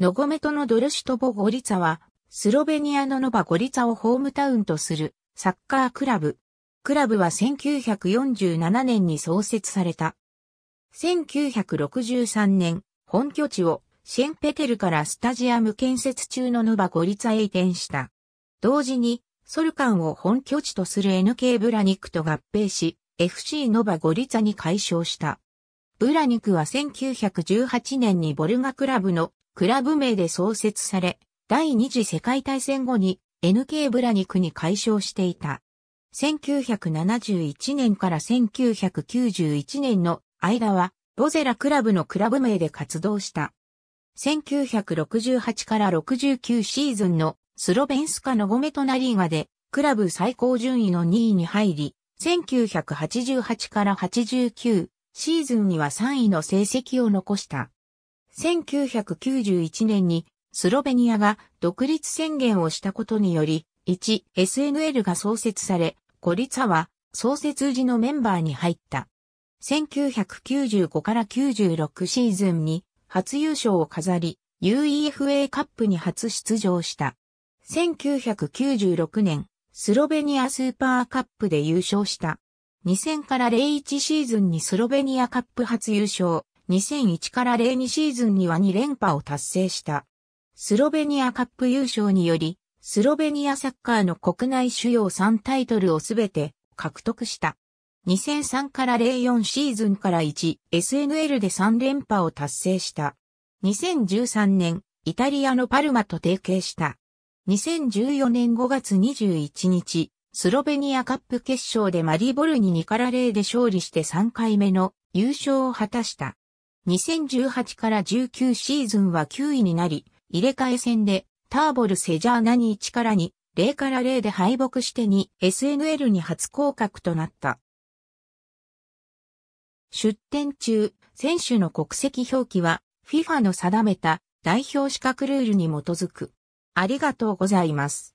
ノゴメトのドルシトボ・ゴリツァは、スロベニアのノバ・ゴリツァをホームタウンとするサッカークラブ。クラブは1947年に創設された。1963年、本拠地をシェンペテルからスタジアム建設中のノバ・ゴリツァへ移転した。同時に、ソルカンを本拠地とする NK ブラニックと合併し、FC ノバ・ゴリツァに改称した。ブラニクは1918年にボルガクラブのクラブ名で創設され、第二次世界大戦後に NK ブラニクに解消していた。1971年から1991年の間は、ボゼラクラブのクラブ名で活動した。1968から69シーズンのスロベンスカのゴメトナリーガで、クラブ最高順位の2位に入り、1988から89シーズンには3位の成績を残した。1991年にスロベニアが独立宣言をしたことにより、1、SNL が創設され、ゴリツァは創設時のメンバーに入った。1995から96シーズンに初優勝を飾り、UEFA カップに初出場した。1996年、スロベニアスーパーカップで優勝した。2000から01シーズンにスロベニアカップ初優勝。2001から02シーズンには2連覇を達成した。スロベニアカップ優勝により、スロベニアサッカーの国内主要3タイトルをすべて獲得した。2003から04シーズンから1、SNL で3連覇を達成した。2013年、イタリアのパルマと提携した。2014年5月21日、スロベニアカップ決勝でマリボルに2から0で勝利して3回目の優勝を果たした。2018から19シーズンは9位になり、入れ替え戦でターボルセジャーナー1から2、0から0で敗北して2、SNL に初降格となった。出展中、選手の国籍表記は FIFA の定めた代表資格ルールに基づく。ありがとうございます。